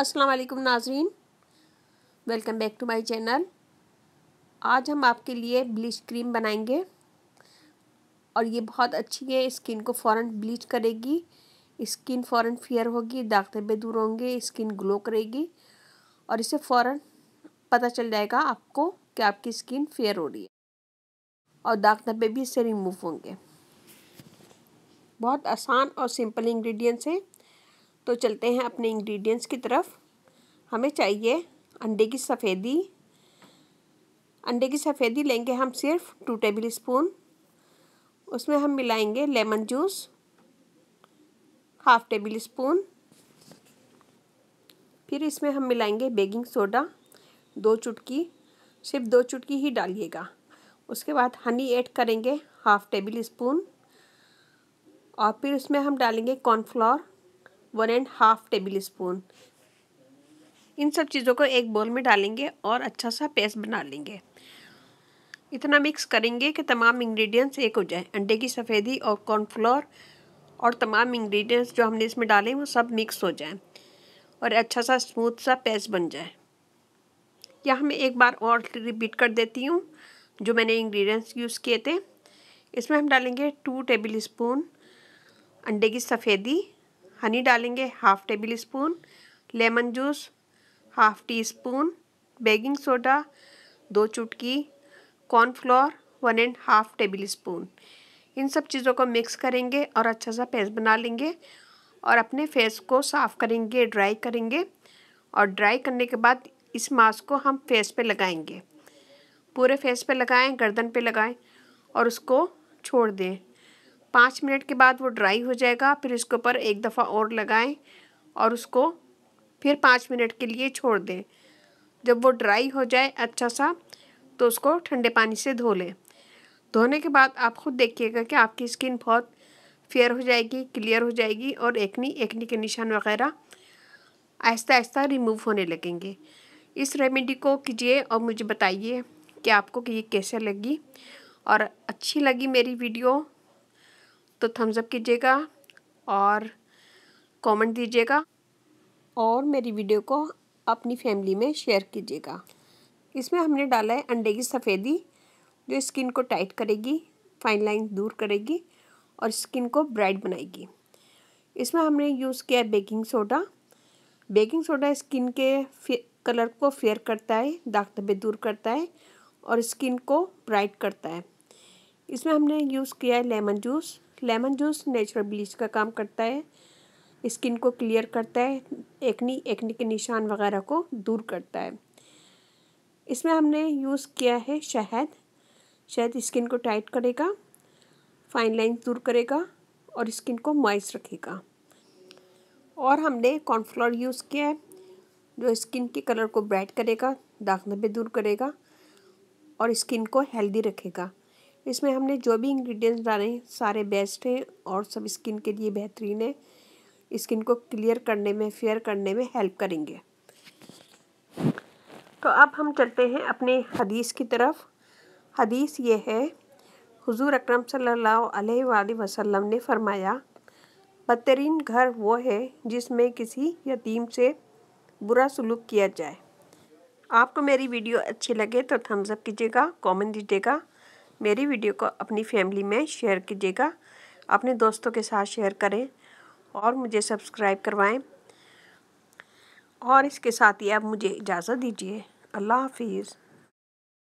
अस्सलाम वालेकुम नाजरीन welcome back to my channel आज हम आपके लिए ब्लीच क्रीम बनाएंगे और ये बहुत अच्छी है स्किन को फौरन ब्लीच करेगी स्किन फौरन फेयर होगी दाग धब्बे दूर होंगे स्किन ग्लो करेगी और इसे फौरन पता चल जाएगा आपको कि आपकी स्किन फेयर हो रही है और दाग धब्बे भी इससे रिमूव होंगे बहुत आसान और सिंपल इंग्रेडिएंट्स हैं तो चलते हैं अपने इंग्रेडिएंट्स की तरफ हमें चाहिए अंडे की सफ़ेदी अंडे की सफ़ेदी लेंगे हम सिर्फ टू टेबल स्पून उसमें हम मिलाएंगे lemon juice half tablespoon फिर इसमें हम मिलाएंगे बेकिंग सोडा दो चुटकी सिर्फ दो चुटकी ही डालिएगा उसके बाद हनी ऐड करेंगे हाफ टेबल स्पून और फिर उसमें हम डालेंगे cornflour one and half tablespoon इन सब चीज़ों को एक बोल में डालेंगे और अच्छा सा पेस्ट बना लेंगे इतना मिक्स करेंगे कि तमाम इंग्रेडिएंट्स एक हो जाए अंडे की सफ़ेदी और कॉर्नफ्लोर और तमाम इंग्रेडिएंट्स जो हमने इसमें डाले वो सब मिक्स हो जाए और अच्छा सा स्मूथ सा पेस्ट बन जाए यह मैं एक बार और रिपीट कर देती हूँ जो मैंने इंग्रेडिएंट्स यूज़ किए थे इसमें हम डालेंगे टू टेबल स्पून अंडे की सफ़ेदी हनी डालेंगे half tablespoon lemon juice half teaspoon baking soda दो चुटकी cornflour one and half tablespoon इन सब चीज़ों को मिक्स करेंगे और अच्छा सा पेस्ट बना लेंगे और अपने फेस को साफ़ करेंगे ड्राई करेंगे और ड्राई करने के बाद इस मास्क को हम फेस पे लगाएंगे पूरे फेस पे लगाएं गर्दन पे लगाएं और उसको छोड़ दें पाँच मिनट के बाद वो ड्राई हो जाएगा फिर इसके ऊपर एक दफ़ा और लगाएं और उसको फिर पाँच मिनट के लिए छोड़ दें जब वो ड्राई हो जाए अच्छा सा तो उसको ठंडे पानी से धो लें धोने के बाद आप खुद देखिएगा कि आपकी स्किन बहुत फेयर हो जाएगी क्लियर हो जाएगी और एकनी एकनी के निशान वगैरह आहिस्ता आहिस्ता रिमूव होने लगेंगे इस रेमेडी को कीजिए और मुझे बताइए कि आपको कि ये कैसे लगी और अच्छी लगी मेरी वीडियो तो थम्स अप कीजिएगा और कमेंट दीजिएगा और मेरी वीडियो को अपनी फैमिली में शेयर कीजिएगा इसमें हमने डाला है अंडे की सफ़ेदी जो स्किन को टाइट करेगी फाइन लाइन दूर करेगी और स्किन को ब्राइट बनाएगी इसमें हमने यूज़ किया है baking soda baking soda skin के कलर को फेयर करता है दाग धब्बे दूर करता है और स्किन को ब्राइट करता है इसमें हमने यूज़ किया है lemon juice lemon juice natural bleach का काम करता है स्किन को क्लियर करता है एकनी एकनी के निशान वगैरह को दूर करता है इसमें हमने यूज़ किया है शहद शहद स्किन को टाइट करेगा फाइन लाइन दूर करेगा और स्किन को मॉइस रखेगा और हमने कॉर्नफ्लोर यूज़ किया है जो स्किन के कलर को ब्राइट करेगा दाग धब्बे दूर करेगा और स्किन को हेल्दी रखेगा इसमें हमने जो भी इंग्रेडिएंट्स डाले सारे बेस्ट हैं और सब स्किन के लिए बेहतरीन है स्किन को क्लियर करने में फेयर करने में हेल्प करेंगे तो अब हम चलते हैं अपने हदीस की तरफ हदीस ये है हुजूर अकरम सल्लल्लाहु अलैहि वसल्लम ने फरमाया बदतरीन घर वो है जिसमें किसी यतीम से बुरा सलूक किया जाए आपको मेरी वीडियो अच्छी लगे तो थम्सअप कीजिएगा कमेंट दीजिएगा मेरी वीडियो को अपनी फैमिली में शेयर कीजिएगा अपने दोस्तों के साथ शेयर करें और मुझे सब्सक्राइब करवाएं और इसके साथ ही आप मुझे इजाज़त दीजिए अल्लाह हाफिज़